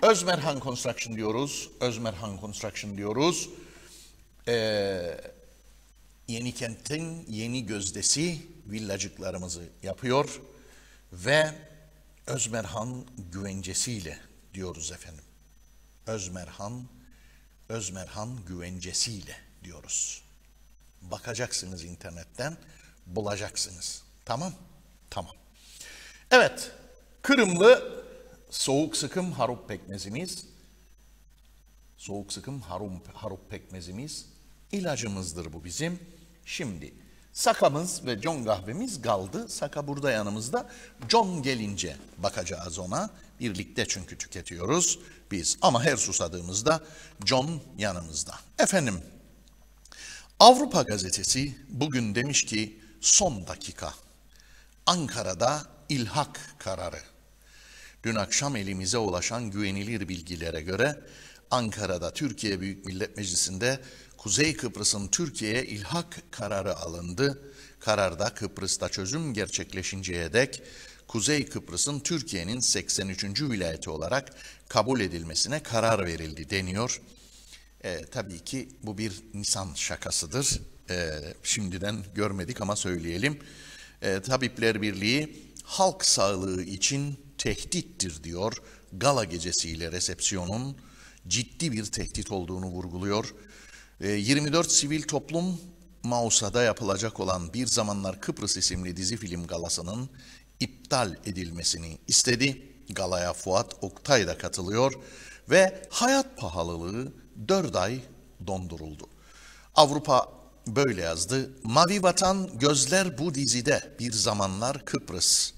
Özmerhan Construction diyoruz. Özmerhan Construction diyoruz. Ee, yeni kentin yeni gözdesi villacıklarımızı yapıyor. Ve Özmerhan güvencesiyle diyoruz efendim. Özmerhan, Özmerhan güvencesiyle diyoruz. Bakacaksınız internetten, bulacaksınız. Tamam? Tamam. Evet, Kırımlı soğuk sıkım harup pekmezimiz, soğuk sıkım harup harup pekmezimiz ilacımızdır bu bizim. Şimdi Sakamız ve John kahvemiz kaldı. Saka burada yanımızda. John gelince bakacağız ona. Birlikte çünkü tüketiyoruz biz. Ama her susadığımızda John yanımızda. Efendim, Avrupa gazetesi bugün demiş ki son dakika. Ankara'da ilhak kararı. Dün akşam elimize ulaşan güvenilir bilgilere göre Ankara'da Türkiye Büyük Millet Meclisi'nde Kuzey Kıbrıs'ın Türkiye'ye ilhak kararı alındı. Kararda Kıbrıs'ta çözüm gerçekleşinceye dek Kuzey Kıbrıs'ın Türkiye'nin 83. vilayeti olarak kabul edilmesine karar verildi deniyor. E, tabii ki bu bir Nisan şakasıdır. E, şimdiden görmedik ama söyleyelim. E, Tabipler Birliği halk sağlığı için tehdittir diyor. Gala gecesiyle resepsiyonun ciddi bir tehdit olduğunu vurguluyor. 24 ee, sivil toplum Mausa'da yapılacak olan Bir Zamanlar Kıbrıs isimli dizi film galasının iptal edilmesini istedi. Galaya Fuat Oktay da katılıyor ve hayat pahalılığı 4 ay donduruldu. Avrupa böyle yazdı. Mavi Vatan Gözler bu dizide Bir Zamanlar Kıbrıs.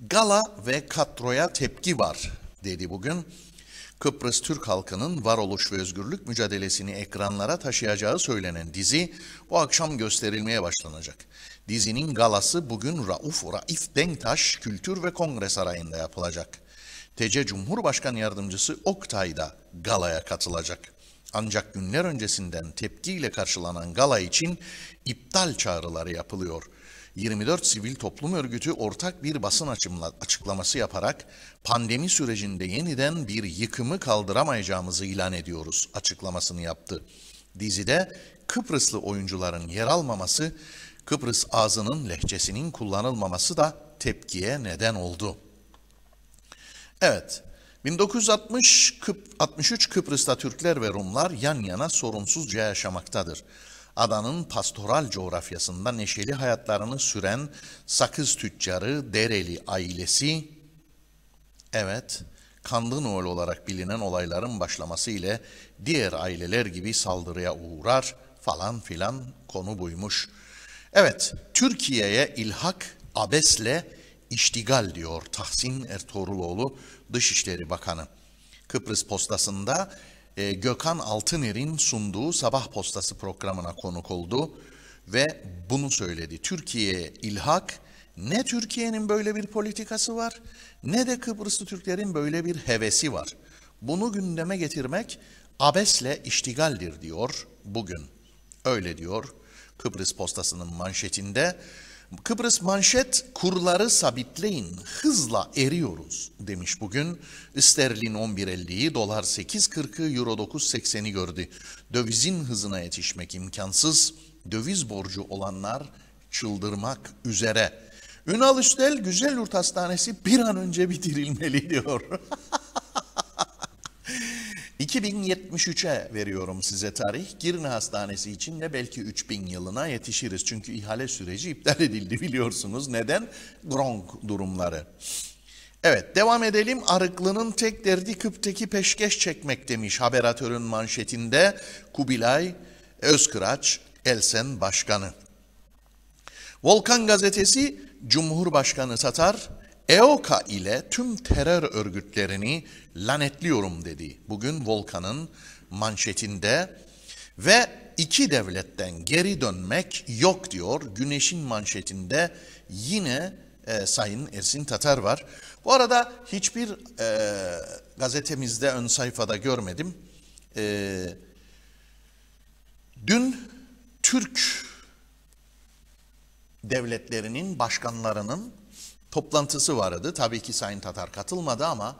Gala ve katroya tepki var dedi bugün. Kıbrıs Türk halkının varoluş ve özgürlük mücadelesini ekranlara taşıyacağı söylenen dizi bu akşam gösterilmeye başlanacak. Dizinin galası bugün Rauf Raif Denktaş Kültür ve Kongre Sarayı'nda yapılacak. TC Cumhurbaşkanı Yardımcısı Oktay da galaya katılacak. Ancak günler öncesinden tepkiyle karşılanan gala için iptal çağrıları yapılıyor.'' 24 sivil toplum örgütü ortak bir basın açıklaması yaparak pandemi sürecinde yeniden bir yıkımı kaldıramayacağımızı ilan ediyoruz açıklamasını yaptı. Dizide Kıbrıslı oyuncuların yer almaması, Kıbrıs ağzının lehçesinin kullanılmaması da tepkiye neden oldu. Evet, 1960 63 Kıbrıs'ta Türkler ve Rumlar yan yana sorunsuzca yaşamaktadır adanın pastoral coğrafyasında neşeli hayatlarını süren sakız tüccarı Dereli ailesi, evet, Kandınoğlu olarak bilinen olayların başlaması ile diğer aileler gibi saldırıya uğrar falan filan konu buymuş. Evet, Türkiye'ye ilhak abesle iştigal diyor Tahsin Ertuğruloğlu Dışişleri Bakanı. Kıbrıs postasında ee, Gökhan Altıner'in sunduğu Sabah Postası programına konuk oldu ve bunu söyledi. Türkiye ilhak ne Türkiye'nin böyle bir politikası var ne de Kıbrıslı Türklerin böyle bir hevesi var. Bunu gündeme getirmek abesle iştigaldir diyor bugün. Öyle diyor Kıbrıs postasının manşetinde. Kıbrıs manşet kurları sabitleyin hızla eriyoruz demiş bugün. Sterlin 11.50'yi, dolar 8.40'ı, euro 9.80'i gördü. Dövizin hızına yetişmek imkansız. Döviz borcu olanlar çıldırmak üzere. Ünal Üstel Güzel Yurt Hastanesi bir an önce bitirilmeli diyor. *laughs* 2073'e veriyorum size tarih. Girne Hastanesi için de belki 3000 yılına yetişiriz. Çünkü ihale süreci iptal edildi biliyorsunuz. Neden? Gronk durumları. Evet devam edelim. Arıklı'nın tek derdi Kıp'teki peşkeş çekmek demiş haberatörün manşetinde Kubilay Özkıraç Elsen Başkanı. Volkan gazetesi Cumhurbaşkanı Satar EOKA ile tüm terör örgütlerini lanetliyorum dedi. Bugün Volkan'ın manşetinde ve iki devletten geri dönmek yok diyor. Güneş'in manşetinde yine e, Sayın Ersin Tatar var. Bu arada hiçbir e, gazetemizde ön sayfada görmedim. E, dün Türk devletlerinin başkanlarının toplantısı vardı. Tabii ki Sayın Tatar katılmadı ama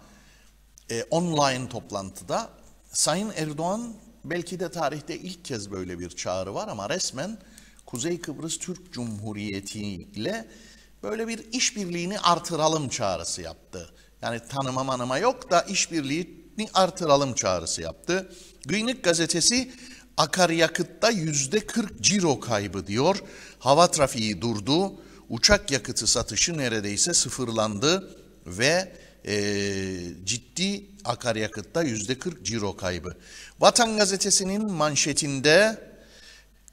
e, online toplantıda Sayın Erdoğan belki de tarihte ilk kez böyle bir çağrı var ama resmen Kuzey Kıbrıs Türk Cumhuriyeti ile böyle bir işbirliğini artıralım çağrısı yaptı. Yani tanıma manıma yok da işbirliğini artıralım çağrısı yaptı. Günlük gazetesi akaryakıtta yüzde 40 ciro kaybı diyor. Hava trafiği durdu uçak yakıtı satışı neredeyse sıfırlandı ve e, ciddi akaryakıtta yüzde 40 ciro kaybı. Vatan gazetesinin manşetinde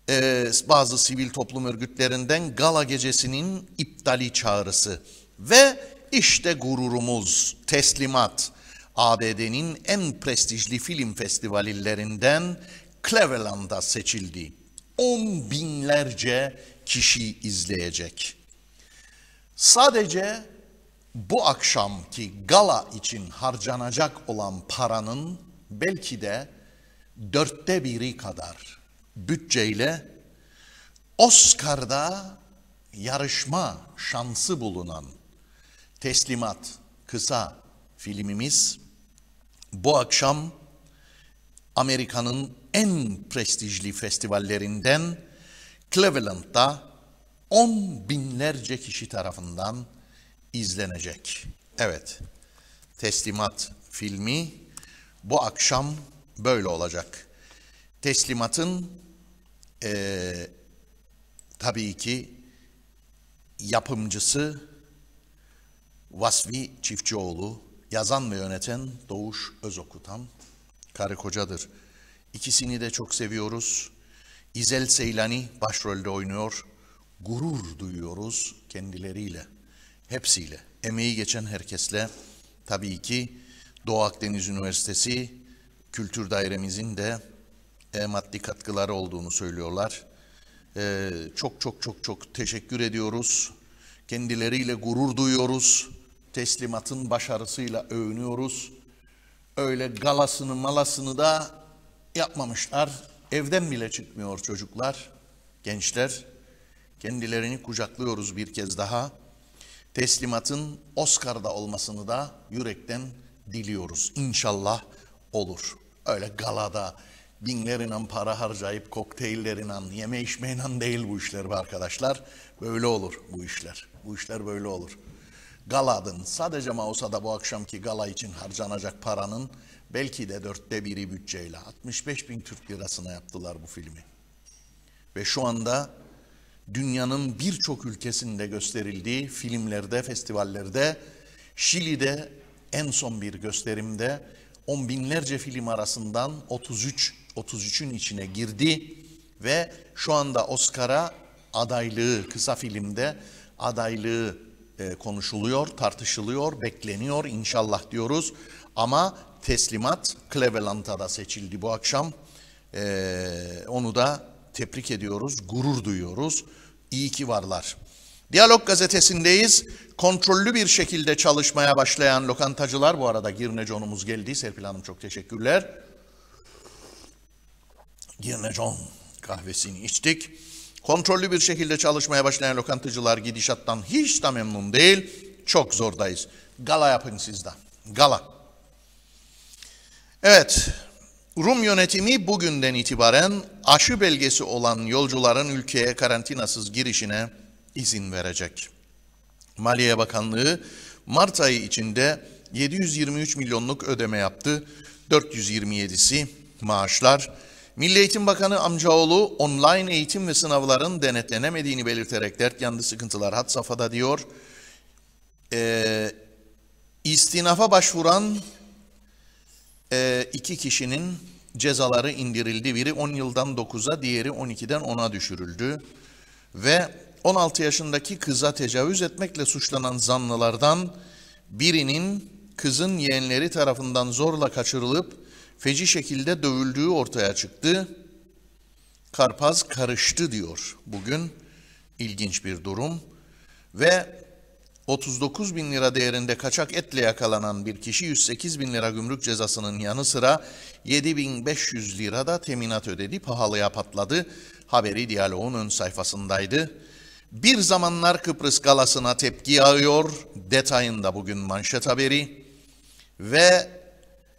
e, bazı sivil toplum örgütlerinden gala gecesinin iptali çağrısı ve işte gururumuz teslimat. ABD'nin en prestijli film festivallerinden Cleveland'a seçildi. On binlerce kişi izleyecek. Sadece bu akşamki gala için harcanacak olan paranın belki de dörtte biri kadar bütçeyle Oscar'da yarışma şansı bulunan teslimat kısa filmimiz bu akşam Amerika'nın en prestijli festivallerinden Cleveland'da on binlerce kişi tarafından izlenecek. Evet, teslimat filmi bu akşam böyle olacak. Teslimatın e, tabii ki yapımcısı Vasvi Çiftçioğlu, yazan ve yöneten Doğuş Özokutan karı kocadır. İkisini de çok seviyoruz. İzel Seylani başrolde oynuyor gurur duyuyoruz kendileriyle, hepsiyle, emeği geçen herkesle. Tabii ki Doğu Akdeniz Üniversitesi Kültür Dairemizin de e, maddi katkıları olduğunu söylüyorlar. E, çok çok çok çok teşekkür ediyoruz. Kendileriyle gurur duyuyoruz. Teslimatın başarısıyla övünüyoruz. Öyle galasını malasını da yapmamışlar. Evden bile çıkmıyor çocuklar, gençler. Kendilerini kucaklıyoruz bir kez daha. Teslimatın Oscar'da olmasını da yürekten diliyoruz. İnşallah olur. Öyle galada binlerine para harcayıp kokteyllerinen, yeme içmeyle değil bu işler be arkadaşlar. Böyle olur bu işler. Bu işler böyle olur. Galadın sadece Mausa'da bu akşamki gala için harcanacak paranın belki de dörtte biri bütçeyle 65 bin Türk lirasına yaptılar bu filmi. Ve şu anda dünyanın birçok ülkesinde gösterildiği filmlerde, festivallerde, Şili'de en son bir gösterimde on binlerce film arasından 33 33'ün içine girdi ve şu anda Oscar'a adaylığı kısa filmde adaylığı e, konuşuluyor, tartışılıyor, bekleniyor inşallah diyoruz. Ama teslimat Cleveland'a da seçildi bu akşam. E, onu da tebrik ediyoruz, gurur duyuyoruz. İyi ki varlar. Diyalog gazetesindeyiz. Kontrollü bir şekilde çalışmaya başlayan lokantacılar bu arada Girnecon'umuz geldi. Serpil Hanım çok teşekkürler. Girnecon kahvesini içtik. Kontrollü bir şekilde çalışmaya başlayan lokantacılar gidişattan hiç de memnun değil. Çok zordayız. Gala yapın sizde. Gala. Evet. Rum yönetimi bugünden itibaren aşı belgesi olan yolcuların ülkeye karantinasız girişine izin verecek. Maliye Bakanlığı Mart ayı içinde 723 milyonluk ödeme yaptı. 427'si maaşlar. Milli Eğitim Bakanı Amcaoğlu online eğitim ve sınavların denetlenemediğini belirterek dert yandı sıkıntılar hat safhada diyor. Ee, istinafa başvuran e, iki kişinin cezaları indirildi. Biri 10 yıldan 9'a, diğeri 12'den 10'a düşürüldü. Ve 16 yaşındaki kıza tecavüz etmekle suçlanan zanlılardan birinin kızın yeğenleri tarafından zorla kaçırılıp feci şekilde dövüldüğü ortaya çıktı. Karpaz karıştı diyor bugün. ilginç bir durum. Ve 39 bin lira değerinde kaçak etle yakalanan bir kişi 108 bin lira gümrük cezasının yanı sıra 7500 lira da teminat ödedi. Pahalıya patladı. Haberi diyaloğun ön sayfasındaydı. Bir zamanlar Kıbrıs galasına tepki yağıyor. Detayında bugün manşet haberi. Ve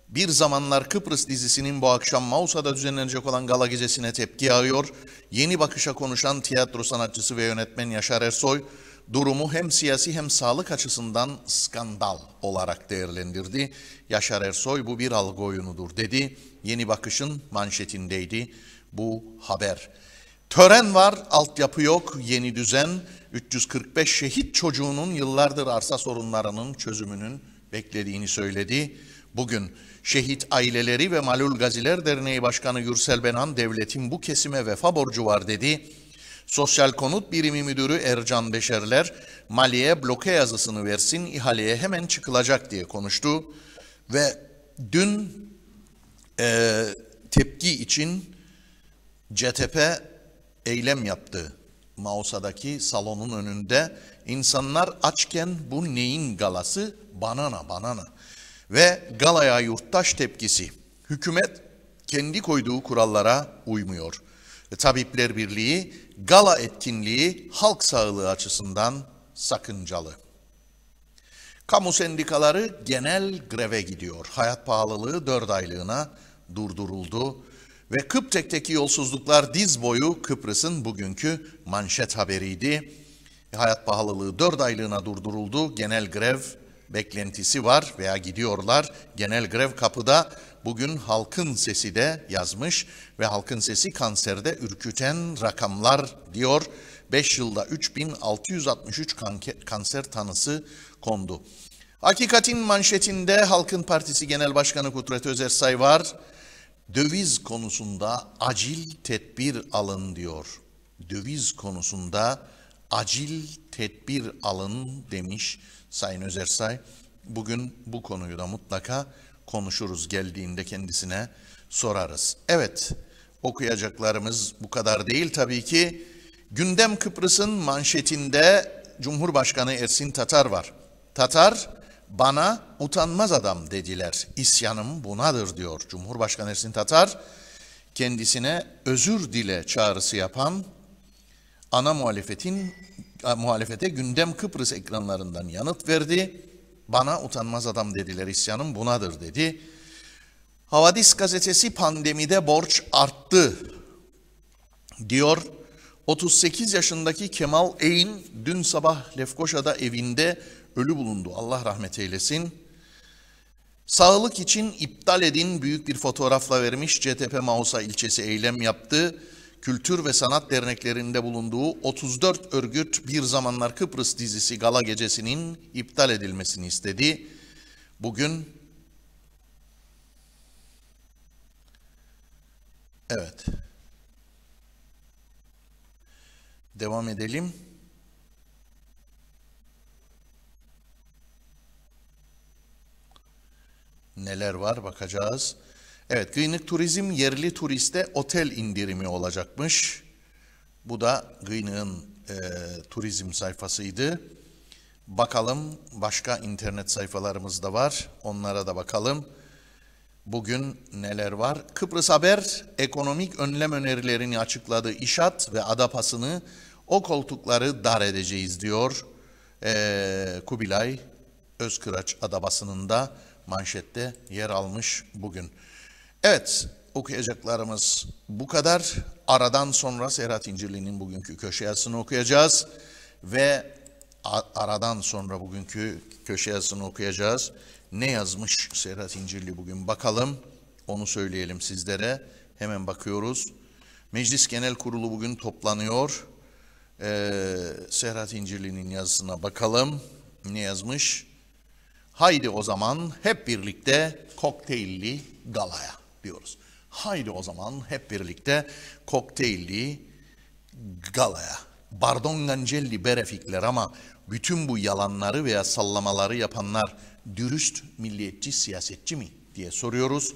bir zamanlar Kıbrıs dizisinin bu akşam Mausa'da düzenlenecek olan gala gecesine tepki yağıyor. Yeni bakışa konuşan tiyatro sanatçısı ve yönetmen Yaşar Ersoy, durumu hem siyasi hem sağlık açısından skandal olarak değerlendirdi. Yaşar Ersoy bu bir algı oyunudur dedi. Yeni Bakış'ın manşetindeydi bu haber. Tören var, altyapı yok, yeni düzen, 345 şehit çocuğunun yıllardır arsa sorunlarının çözümünün beklediğini söyledi. Bugün Şehit Aileleri ve Malul Gaziler Derneği Başkanı Gürsel Benan devletin bu kesime vefa borcu var dedi. Sosyal Konut Birimi Müdürü Ercan Beşerler, maliye bloke yazısını versin, ihaleye hemen çıkılacak diye konuştu. Ve dün e, tepki için CTP eylem yaptı. Mausa'daki salonun önünde insanlar açken bu neyin galası? Banana, banana. Ve galaya yurttaş tepkisi. Hükümet kendi koyduğu kurallara uymuyor. E, tabipler Birliği gala etkinliği halk sağlığı açısından sakıncalı. Kamu sendikaları genel greve gidiyor. Hayat pahalılığı dört aylığına durduruldu ve Kıptek'teki yolsuzluklar diz boyu Kıbrıs'ın bugünkü manşet haberiydi. Hayat pahalılığı dört aylığına durduruldu. Genel grev beklentisi var veya gidiyorlar. Genel grev kapıda bugün Halkın Sesi de yazmış ve Halkın Sesi kanserde ürküten rakamlar diyor. 5 yılda 3663 kanser tanısı kondu. Hakikatin manşetinde Halkın Partisi Genel Başkanı Kudret Özersay var. Döviz konusunda acil tedbir alın diyor. Döviz konusunda acil tedbir alın demiş Sayın Özersay. Bugün bu konuyu da mutlaka konuşuruz geldiğinde kendisine sorarız. Evet okuyacaklarımız bu kadar değil tabii ki. Gündem Kıbrıs'ın manşetinde Cumhurbaşkanı Ersin Tatar var. Tatar bana utanmaz adam dediler. İsyanım bunadır diyor Cumhurbaşkanı Ersin Tatar. Kendisine özür dile çağrısı yapan ana muhalefetin muhalefete gündem Kıbrıs ekranlarından yanıt verdi. Bana utanmaz adam dediler isyanım bunadır dedi. Havadis gazetesi pandemide borç arttı diyor. 38 yaşındaki Kemal Eyn dün sabah Lefkoşa'da evinde ölü bulundu. Allah rahmet eylesin. Sağlık için iptal edin büyük bir fotoğrafla vermiş. CTP Mausa ilçesi eylem yaptı. Kültür ve Sanat Derneklerinde bulunduğu 34 örgüt Bir Zamanlar Kıbrıs dizisi gala gecesinin iptal edilmesini istedi. Bugün Evet. Devam edelim. Neler var bakacağız. Evet, Gıyınık Turizm yerli turiste otel indirimi olacakmış. Bu da Gıyınık'ın e, turizm sayfasıydı. Bakalım başka internet sayfalarımız da var. Onlara da bakalım. Bugün neler var? Kıbrıs Haber ekonomik önlem önerilerini açıkladı. İşat ve Adapası'nı o koltukları dar edeceğiz diyor ee, Kubilay Özkıraç Adapasının da manşette yer almış bugün. Evet okuyacaklarımız bu kadar. Aradan sonra Serhat İncirli'nin bugünkü köşe yazısını okuyacağız ve aradan sonra bugünkü köşe yazısını okuyacağız. Ne yazmış Serhat İncirli bugün bakalım onu söyleyelim sizlere. Hemen bakıyoruz. Meclis Genel Kurulu bugün toplanıyor. Ee, Serhat İncirli'nin yazısına bakalım. Ne yazmış? Haydi o zaman hep birlikte kokteylli galaya diyoruz. Haydi o zaman hep birlikte kokteylli galaya. Bardon gancelli berefikler ama bütün bu yalanları veya sallamaları yapanlar dürüst milliyetçi siyasetçi mi diye soruyoruz.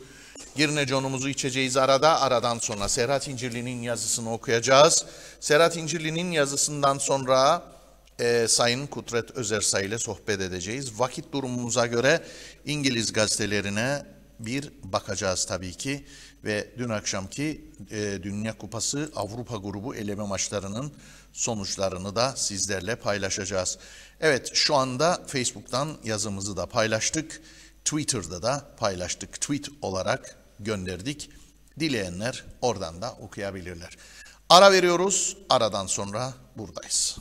Girne conumuzu içeceğiz arada. Aradan sonra Serhat İncirli'nin yazısını okuyacağız. Serhat İncirli'nin yazısından sonra e, Sayın Kudret Özersay ile sohbet edeceğiz. Vakit durumumuza göre İngiliz gazetelerine bir bakacağız tabii ki ve dün akşamki e, Dünya Kupası Avrupa grubu eleme maçlarının sonuçlarını da sizlerle paylaşacağız. Evet şu anda Facebook'tan yazımızı da paylaştık. Twitter'da da paylaştık. Tweet olarak gönderdik. Dileyenler oradan da okuyabilirler. Ara veriyoruz. Aradan sonra buradayız.